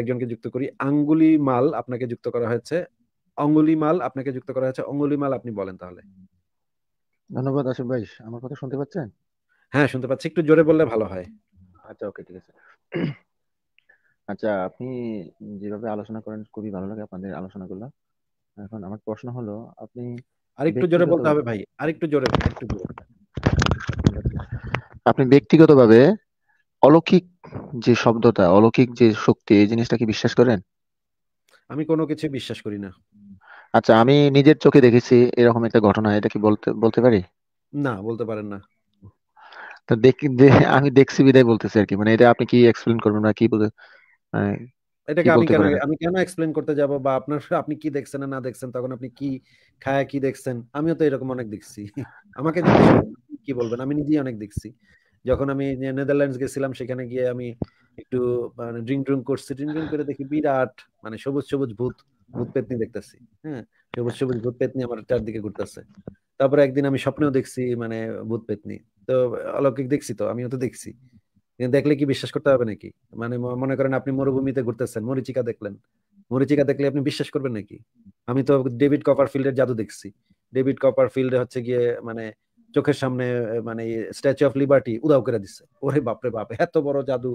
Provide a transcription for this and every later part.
একজনকে যুক্ত করি আঙ্গুলি মাল আপনাকে যুক্ত করা হয়েছে অঙ্গুলি মাল আপনাকে যুক্ত করা হয়েছে অঙ্গুলি মাল আপনি বলেন তাহলে ধন্যবাদ ভাই আমার কথা শুনতে পাচ্ছেন হ্যাঁ শুনতে পাচ্ছি একটু জোরে বললে ভালো হয় আচ্ছা ওকে ঠিক আছে আচ্ছা আপনি যেভাবে আলোচনা করেন খুবই ভালো লাগে আপনাদের আলোচনাগুলো এখন আমার প্রশ্ন হলো আপনি আরেকটু জোরে বলতে হবে ভাই আরেকটু জোরে একটু আপনি ব্যক্তিগতভাবে অলৌকিক যে শব্দটা অলৌকিক যে শক্তি এই জিনিসটা কি বিশ্বাস করেন আমি কোনো কিছু বিশ্বাস করি না আচ্ছা আমি নিজের চোখে দেখেছি এরকম একটা ঘটনা এটা কি বলতে বলতে পারি না বলতে পারেন না তো দেখি যে আমি দেখছি বিদায় বলতেছি আর কি মানে এটা আপনি কি এক্সপ্লেন করবেন না কি বলে মানে এটাকে আমি কেন আমি কেন এক্সপ্লেন করতে যাব বা আপনার আপনি কি দেখছেন না দেখছেন তখন আপনি কি খায় কি দেখছেন আমিও তো এরকম অনেক দেখছি আমাকে কি বলবেন আমি নিজেই অনেক দেখছি যখন আমি নেদারল্যান্ডস গেছিলাম সেখানে গিয়ে আমি একটু মানে ড্রিঙ্ক ড্রিঙ্ক করছি ড্রিঙ্ক ড্রিঙ্ক করে দেখি বিরাট মানে সবুজ সবুজ ভূত ভূত পেতনি দেখতেছি হ্যাঁ সবুজ সবুজ ভূত পেতনি আমার চারদিকে ঘুরতেছে তারপরে একদিন আমি স্বপ্নেও দেখছি মানে ভূত পেতনি তো অলৌকিক দেখছি তো আমিও তো দেখছি দেখলে কি বিশ্বাস করতে হবে নাকি মানে মনে করেন আপনি মরুভূমিতে ঘুরতেছেন মরিচিকা দেখলেন মরিচিকা দেখলে আপনি বিশ্বাস করবেন নাকি আমি তো ডেভিড কপার ফিল্ডের জাদু দেখছি ডেভিড কপার ফিল্ডে হচ্ছে গিয়ে মানে চোখের সামনে মানে স্ট্যাচু অফ লিবার্টি উদাও করে দিচ্ছে ওরে বাপরে বাপে এত বড় জাদু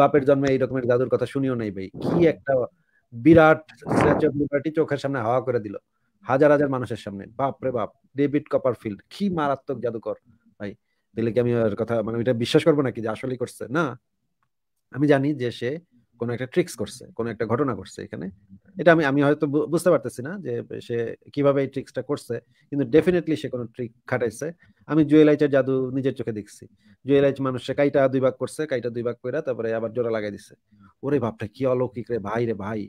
বাপের জন্মে এই রকমের জাদুর কথা শুনিও নাই ভাই কি একটা বিরাট স্ট্যাচু অফ লিবার্টি চোখের সামনে হাওয়া করে দিল হাজার হাজার মানুষের সামনে বাপরে বাপ ডেভিড কপার ফিল্ড কি মারাত্মক জাদুকর ভাই দিলে কি আমি কথা মানে এটা বিশ্বাস করবো নাকি যে আসলেই করছে না আমি জানি যে সে কোন একটা ট্রিক্স করছে কোন একটা ঘটনা করছে এখানে এটা আমি আমি হয়তো বুঝতে পারতেছি না যে সে কিভাবে এই ট্রিক্সটা করছে কিন্তু ডেফিনেটলি সে কোনো ট্রিক খাটাইছে আমি জুয়েলাইচের জাদু নিজের চোখে দেখছি জুয়েলাইচ মানুষ সে কাইটা দুই ভাগ করছে কাইটা দুই ভাগ করে তারপরে আবার জোড়া লাগাই দিছে ওরে ভাবটা কি অলৌকিক রে ভাই রে ভাই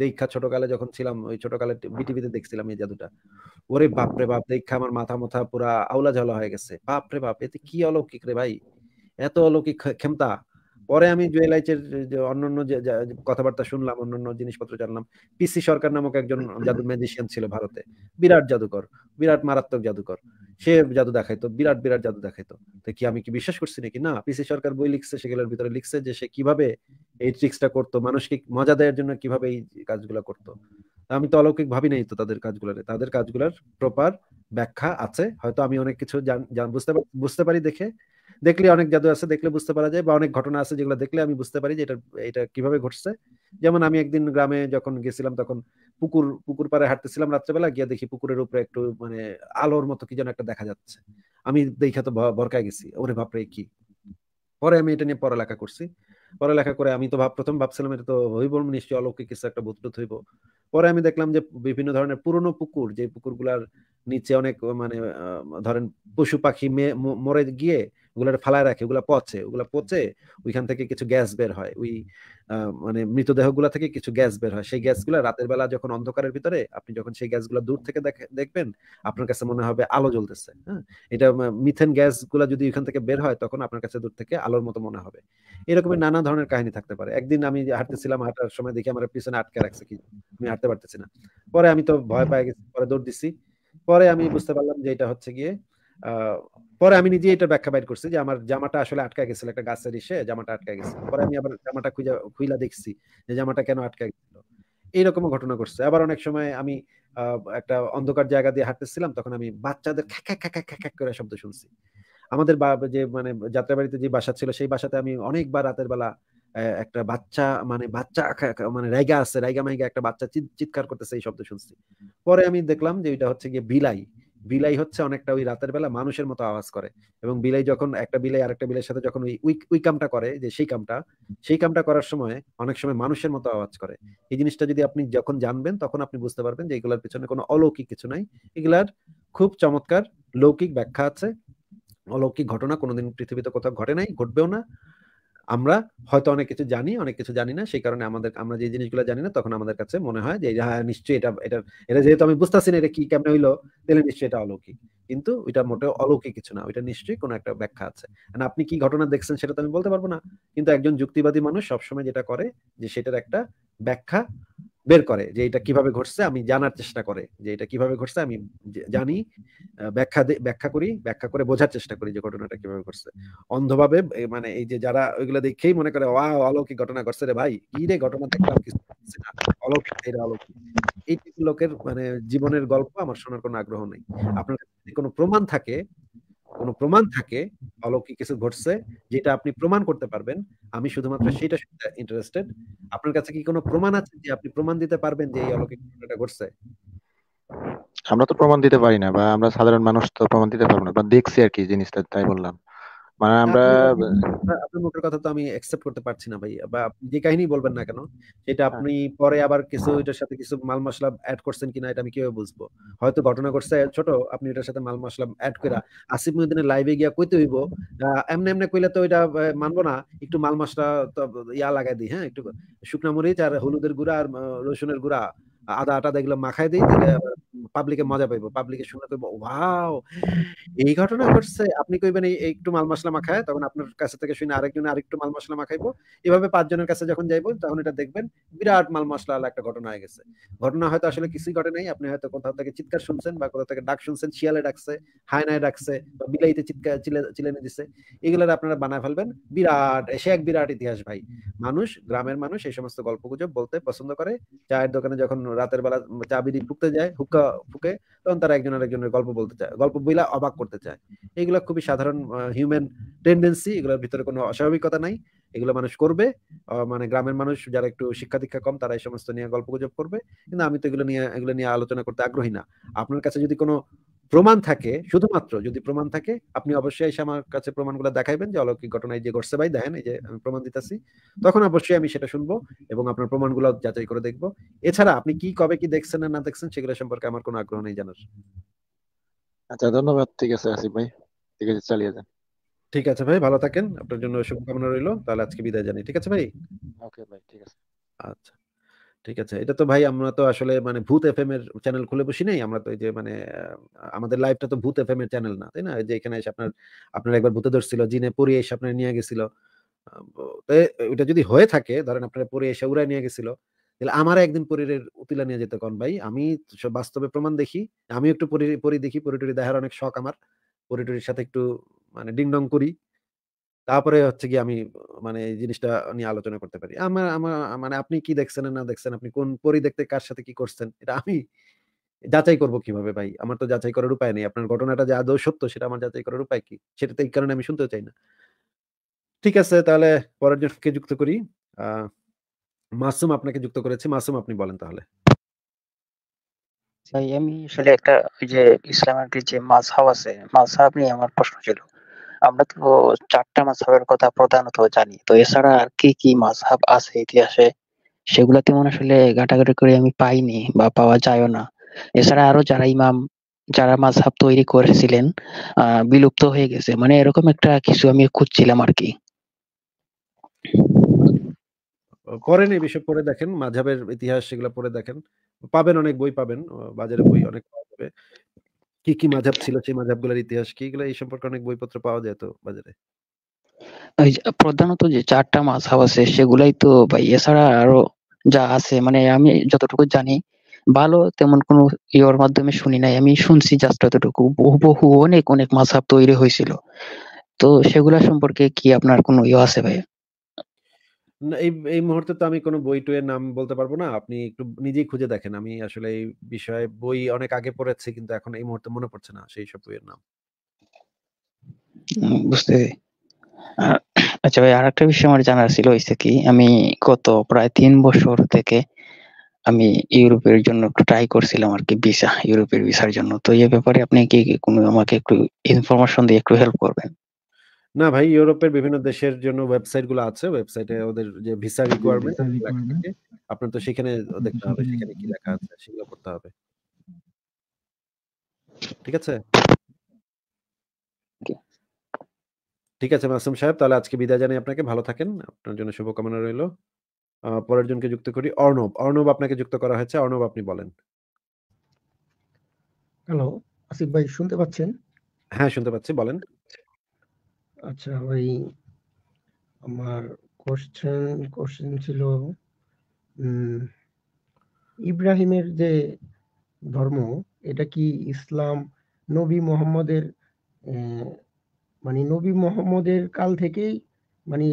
দীক্ষা ছোটকালে যখন ছিলাম ওই ছোটকালে বিটিভিতে হ্যাঁ। দেখছিলাম এই জাদুটা ওরে বাপরে বাপ দীক্ষা আমার মাথা মাথা পুরা আউলা ঝালা হয়ে গেছে বাপরে বাপ এতে কি অলৌকিক রে ভাই এত অলৌকিক ক্ষমতা পরে আমি জুয়েল আইচের যে অন্যান্য যে কথাবার্তা শুনলাম অন্যান্য জিনিসপত্র জানলাম পিসি সরকার নামক একজন জাদু ম্যাজিশিয়ান ছিল ভারতে বিরাট জাদুকর বিরাট মারাত্মক জাদুকর সে জাদু দেখাইতো বিরাট বিরাট জাদু দেখাইতো তো কি আমি কি বিশ্বাস করছি নাকি না পিসি সরকার বই লিখছে সেগুলোর ভিতরে লিখছে যে সে কিভাবে এই ট্রিক্সটা করতো মানুষকে মজা দেওয়ার জন্য কিভাবে এই কাজগুলো করতো আমি তো অলৌকিক ভাবি নাই তো তাদের কাজগুলো তাদের কাজগুলোর প্রপার ব্যাখ্যা আছে হয়তো আমি অনেক কিছু বুঝতে বুঝতে পারি দেখে দেখলে অনেক জাদু আছে দেখলে বুঝতে পারা যায় বা অনেক ঘটনা আছে যেগুলো দেখলে আমি বুঝতে পারি যে এটা এটা কিভাবে ঘটছে যেমন আমি একদিন গ্রামে যখন গেছিলাম তখন পুকুর পুকুর পারে হাঁটতেছিলাম রাত্রেবেলা গিয়ে দেখি পুকুরের উপরে একটু মানে আলোর মতো কি যেন একটা দেখা যাচ্ছে আমি দেখে তো ভরকায় গেছি ওরে বাপরে কি পরে আমি এটা নিয়ে পড়ালেখা করছি পড়ালেখা করে আমি তো ভাব প্রথম ভাবছিলাম এটা তো হইব নিশ্চয়ই অলৌকিক কিছু একটা ভূতপ্রুত হইব পরে আমি দেখলাম যে বিভিন্ন ধরনের পুরনো পুকুর যে পুকুরগুলার নিচে অনেক মানে ধরেন পশু পাখি মরে গিয়ে ওগুলা ফালায় রাখে ওগুলা পচে ওগুলা পচে ওইখান থেকে কিছু গ্যাস বের হয় ওই মানে মৃতদেহ গুলা থেকে কিছু গ্যাস বের হয় সেই গ্যাস গুলা রাতের বেলা যখন অন্ধকারের ভিতরে আপনি যখন সেই গ্যাসগুলো দূর থেকে দেখবেন আপনার কাছে মনে হবে আলো জ্বলতেছে হ্যাঁ এটা মিথেন গ্যাস গুলা যদি ওইখান থেকে বের হয় তখন আপনার কাছে দূর থেকে আলোর মতো মনে হবে এরকমই নানা ধরনের কাহিনী থাকতে পারে একদিন আমি হাঁটতেছিলাম হাঁটার সময় দেখি আমার পিছনে আটকে রাখছে কি আমি হাঁটতে পারতেছি না পরে আমি তো ভয় পাই গেছি পরে দৌড় দিছি পরে আমি বুঝতে পারলাম যে এটা হচ্ছে গিয়ে পরে আমি নিজে এটা ব্যাখ্যা বাইর করছি যে আমার জামাটা আসলে আটকা গেছিল একটা গাছের ইসে জামাটা আটকা গেছে পরে আমি আবার জামাটা খুঁজে খুইলা দেখছি যে জামাটা কেন আটকা গেছিল এইরকম ঘটনা ঘটছে আবার অনেক সময় আমি একটা অন্ধকার জায়গা দিয়ে হাঁটতেছিলাম তখন আমি বাচ্চাদের খ্যাক খ্যাঁ খ্যাক খ্যাক করে শব্দ শুনছি আমাদের যে মানে যাত্রাবাড়িতে যে বাসা ছিল সেই বাসাতে আমি অনেকবার রাতের বেলা একটা বাচ্চা মানে বাচ্চা মানে রাইগা আছে রাইগা মাইগা একটা বাচ্চা চিৎকার করতেছে এই শব্দ শুনছি পরে আমি দেখলাম যে এটা হচ্ছে গিয়ে বিলাই বিলাই হচ্ছে অনেকটা ওই রাতের বেলা মানুষের মতো আওয়াজ করে এবং বিলাই যখন একটা বিলাই আরেকটা বিলাইয়ের সাথে যখন ওই ওই কামটা করে যে সেই কামটা সেই কামটা করার সময় অনেক সময় মানুষের মতো আওয়াজ করে এই জিনিসটা যদি আপনি যখন জানবেন তখন আপনি বুঝতে পারবেন যে এগুলার পিছনে কোনো অলৌকিক কিছু নাই এগুলার খুব চমৎকার লৌকিক ব্যাখ্যা আছে অলৌকিক ঘটনা কোনোদিন পৃথিবীতে কোথাও ঘটে নাই ঘটবেও না আমরা হয়তো অনেক কিছু জানি অনেক কিছু জানি না সেই কারণে আমাদের আমরা যে জিনিসগুলো জানি না তখন আমাদের কাছে মনে হয় যে হ্যাঁ নিশ্চয়ই এটা এটা এটা যেহেতু আমি বুঝতেছি না এটা কি কেমন হইলো তাহলে নিশ্চয়ই এটা অলৌকিক কিন্তু ওইটা মোটে অলৌকিক কিছু না ওইটা নিশ্চয়ই কোনো একটা ব্যাখ্যা আছে মানে আপনি কি ঘটনা দেখছেন সেটা তো আমি বলতে পারবো না কিন্তু একজন যুক্তিবাদী মানুষ সবসময় যেটা করে যে সেটার একটা ব্যাখ্যা বের করে যে এটা কিভাবে ঘটছে আমি জানার চেষ্টা করে যে এটা কিভাবে ঘটছে আমি জানি ব্যাখ্যা ব্যাখ্যা করি ব্যাখ্যা করে বোঝার চেষ্টা করি যে ঘটনাটা কিভাবে ঘটছে অন্ধভাবে মানে এই যে যারা ওইগুলো দেখেই মনে করে ওয়া অলৌকিক ঘটনা ঘটছে রে ভাই কি রে ঘটনা দেখলাম অলৌকিক এটা অলৌকিক এই লোকের মানে জীবনের গল্প আমার শোনার কোনো আগ্রহ নেই আপনার কোনো প্রমাণ থাকে কোনো প্রমাণ থাকে অলৌকিক কিছু ঘটছে যেটা আপনি প্রমাণ করতে পারবেন আমি শুধুমাত্র সেটা ইন্টারেস্টেড আপনার কাছে কি কোনো প্রমাণ আছে যে আপনি প্রমাণ দিতে পারবেন যে এই অলৌকিক ঘটনাটা ঘটছে আমরা তো প্রমাণ দিতে পারি না বা আমরা সাধারণ মানুষ তো প্রমাণ দিতে পারবো না বা দেখছি আর কি জিনিসটা তাই বললাম মানে আমরা আপনার মোটের কথা তো আমি অ্যাকসেপ্ট করতে পারছি না ভাই বা যে কাহিনী বলবেন না কেন এটা হ্যাঁ। আপনি পরে আবার কিছু এটার সাথে কিছু মাল মশলা অ্যাড করছেন কিনা এটা আমি কিভাবে বুঝবো হয়তো ঘটনা করছে ছোট আপনি এটার সাথে মাল মশলা অ্যাড করে আসিফ মুদিনের লাইভে গিয়া কইতে হইব এমনি এমনি কইলে তো এটা মানবো না একটু মাল মশলা তো ইয়া লাগাই দিই হ্যাঁ একটু শুকনা মরিচ আর হলুদের গুঁড়া আর রসুনের গুঁড়া আদা আটা এগুলো মাখাই দিই তাহলে পাবলিকে মজা পাইবো পাবলিকে শুনে কইবো ওয়াও এই ঘটনা ঘটছে আপনি কইবেন এই একটু মাল মশলা মাখায় তখন আপনার কাছে থেকে শুনে আরেকজনে আরেকটু মাল মশলা মাখাইবো এভাবে পাঁচজনের কাছে যখন যাইবো তখন এটা দেখবেন বিরাট মাল মশলা একটা ঘটনা হয়ে গেছে ঘটনা হয়তো আসলে কিছুই ঘটে নাই আপনি হয়তো কোথাও থেকে চিৎকার শুনছেন বা কোথাও থেকে ডাক শুনছেন শিয়ালে ডাকছে হায়নায় ডাকছে বা বিলাইতে চিৎকার চিলেনে দিছে এগুলো আপনারা বানায় ফেলবেন বিরাট এসে এক বিরাট ইতিহাস ভাই মানুষ গ্রামের মানুষ এই সমস্ত গল্প গুজব বলতে পছন্দ করে চায়ের দোকানে যখন রাতের বেলা চা বিড়ি ফুকতে যায় হুক্কা ফুকে তখন তারা একজন আরেকজনের গল্প বলতে চায় গল্প বইলা অবাক করতে চায় এগুলো খুবই সাধারণ হিউম্যান টেন্ডেন্সি এগুলোর ভিতরে কোনো অস্বাভাবিকতা নাই এগুলো মানুষ করবে মানে গ্রামের মানুষ যারা একটু শিক্ষা দীক্ষা কম তারা এই সমস্ত নিয়ে গল্প গুজব করবে কিন্তু আমি তো এগুলো নিয়ে এগুলো নিয়ে আলোচনা করতে আগ্রহী না আপনার কাছে যদি কোনো প্রমাণ থাকে শুধুমাত্র যদি প্রমাণ থাকে আপনি অবশ্যই এসে আমার কাছে প্রমাণগুলো দেখাইবেন যে অলৌকিক ঘটনায় যে ঘটছে ভাই দেখেন এই যে আমি প্রমাণ দিতেছি তখন অবশ্যই আমি সেটা শুনবো এবং আপনার প্রমাণগুলো যাচাই করে দেখবো এছাড়া আপনি কি কবে কি দেখছেন না দেখছেন সেগুলো সম্পর্কে আমার কোনো আগ্রহ নেই জানার আচ্ছা ধন্যবাদ ঠিক আছে আসিফ ভাই ঠিক আছে চালিয়ে যান ঠিক আছে ভাই ভালো থাকেন আপনার জন্য শুভকামনা রইল তাহলে আজকে বিদায় জানি ঠিক আছে ভাই ওকে ভাই ঠিক আছে আচ্ছা ঠিক আছে এটা তো ভাই আমরা তো আসলে মানে ভূত এফএম এর চ্যানেল খুলে বসি নাই আমরা তো এই যে মানে আমাদের লাইফটা তো ভূত এফএম এর চ্যানেল না তাই না যে এখানে এসে আপনার আপনার একবার ভূতে ধরছিল জিনে পড়িয়ে এসে আপনার নিয়ে গেছিল ওটা যদি হয়ে থাকে ধরেন আপনার পড়ে এসে উড়ায় নিয়ে গেছিল তাহলে আমার একদিন পরিরের উতিলা নিয়ে যেতে কন ভাই আমি বাস্তবে প্রমাণ দেখি আমি একটু পরি দেখি পরিটুরি দেখার অনেক শখ আমার পরিটুরির সাথে একটু মানে ডিংডং করি তারপরে হচ্ছে কি আমি মানে এই জিনিসটা নিয়ে আলোচনা করতে পারি আমার আমার মানে আপনি কি দেখছেন না দেখছেন আপনি কোন পরি দেখতে কার সাথে কি করছেন এটা আমি যাচাই করব কিভাবে ভাই আমার তো যাচাই করার উপায় নেই আপনার ঘটনাটা যে আদৌ সত্য সেটা আমার যাচাই করার উপায় কি সেটা তো এই কারণে আমি শুনতে চাই না ঠিক আছে তাহলে পরের জনকে যুক্ত করি মাসুম আপনাকে যুক্ত করেছি মাসুম আপনি বলেন তাহলে ভাই আমি আসলে একটা যে ইসলামের যে মাঝহাব আছে মাঝহাব নিয়ে আমার প্রশ্ন ছিল আমরা তো চারটা মাঝহাবের কথা প্রধানত জানি তো এছাড়া আর কি কি মাঝহাব আছে ইতিহাসে সেগুলা তেমন আসলে ঘাটাঘাটি করে আমি পাইনি বা পাওয়া যায়ও না এছাড়া আরো যারা ইমাম যারা মাঝহাব তৈরি করেছিলেন আহ বিলুপ্ত হয়ে গেছে মানে এরকম একটা কিছু আমি খুঁজছিলাম আর কি করেন এই বিষয় পড়ে দেখেন মাঝাবের ইতিহাস সেগুলো পড়ে দেখেন পাবেন অনেক বই পাবেন বাজারে বই অনেক পাওয়া যাবে কি কি মাঝাব ছিল সেই মাঝাবগুলোর ইতিহাস কি এগুলো এই সম্পর্কে অনেক বইপত্র পাওয়া যায় তো বাজারে ওই প্রধানত যে চারটা মাঝাব আছে সেগুলাই তো ভাই এছাড়া আরো যা আছে মানে আমি যতটুকু জানি ভালো তেমন কোনো ইয়র মাধ্যমে শুনি নাই আমি শুনছি জাস্ট অতটুকু বহু অনেক অনেক মাঝাব তৈরি হয়েছিল তো সেগুলা সম্পর্কে কি আপনার কোনো ইয়ে আছে ভাইয়া এই এই মুহূর্তে তো আমি কোনো বই-টইয়ের নাম বলতে পারবো না। আপনি একটু নিজেই খুঁজে দেখেন। আমি আসলে এই বিষয়ে বই অনেক আগে পড়েছি কিন্তু এখন এই মুহূর্তে মনে পড়ছে না সেই সব বইয়ের নাম। বুঝতে আচ্ছা ভাই আরেকটা বিষয় আমার জানার ছিল হইছে কি আমি গত প্রায় তিন বছর থেকে আমি ইউরোপের জন্য একটু ট্রাই করছিলাম আর কি ভিসা, ইউরোপের ভিসার জন্য। তো এই ব্যাপারে আপনি কি কোনো আমাকে একটু ইনফরমেশন দিয়ে একটু হেল্প করবেন? না ভাই ইউরোপের বিভিন্ন দেশের জন্য ওয়েবসাইট গুলো আছে ওয়েবসাইটে ওদের যে ভিসা রিকোয়ারমেন্ট আপনার তো সেখানে দেখতে হবে সেখানে কি লেখা আছে সেগুলো করতে হবে ঠিক আছে ঠিক আছে মাসুম সাহেব তাহলে আজকে বিদায় জানাই আপনাকে ভালো থাকেন আপনার জন্য শুভকামনা রইল পরের জনকে যুক্ত করি অর্ণব অর্ণব আপনাকে যুক্ত করা হয়েছে অর্ণব আপনি বলেন হ্যালো আসিফ ভাই শুনতে পাচ্ছেন হ্যাঁ শুনতে পাচ্ছি বলেন আচ্ছা ওই আমার কোশ্চেন কোশ্চেন ছিল ইব্রাহিমের যে ধর্ম এটা কি ইসলাম নবী মোহাম্মদের মানে নবী মোহাম্মদের কাল থেকেই মানে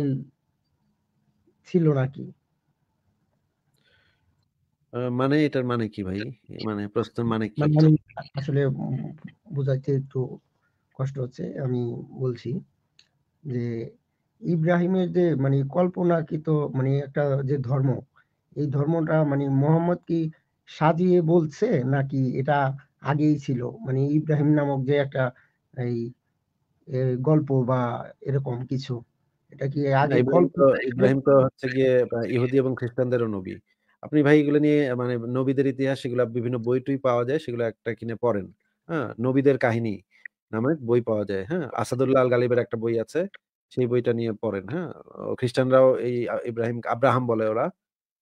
ছিল নাকি মানে এটার মানে কি ভাই মানে প্রশ্নের মানে কি মানে আসলে বোঝাইতে একটু কষ্ট হচ্ছে আমি বলছি যে ইব্রাহিমের যে মানে কল্পনাকৃত মানে একটা যে ধর্ম এই ধর্মটা মানে মোহাম্মদ কি সাজিয়ে বলছে নাকি এটা আগেই ছিল মানে ইব্রাহিম নামক যে একটা এই গল্প বা এরকম কিছু এটা কি আগে ইব্রাহিম তো হচ্ছে গিয়ে ইহুদি এবং খ্রিস্টানদেরও নবী আপনি ভাই এগুলো নিয়ে মানে নবীদের ইতিহাস এগুলো বিভিন্ন বই টই পাওয়া যায় সেগুলো একটা কিনে পড়েন হ্যাঁ নবীদের কাহিনী নামের বই পাওয়া যায়, হ্যাঁ? আসাদুল্লাহ আল গালিবের একটা বই আছে। সেই বইটা নিয়ে পড়েন, হ্যাঁ? খ্রিস্টানরাও এই ইব্রাহিম আব্রাহাম বলে ওরা।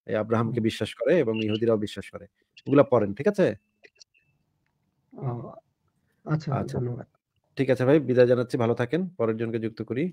এই আব্রাহামকে বিশ্বাস করে এবং ইহুদিরাও বিশ্বাস করে। ওগুলো পড়েন, ঠিক আছে? আচ্ছা আচ্ছা। ঠিক আছে ভাই, বিদায় জানাচ্ছি। ভালো থাকেন। পরের জনকে যুক্ত করি।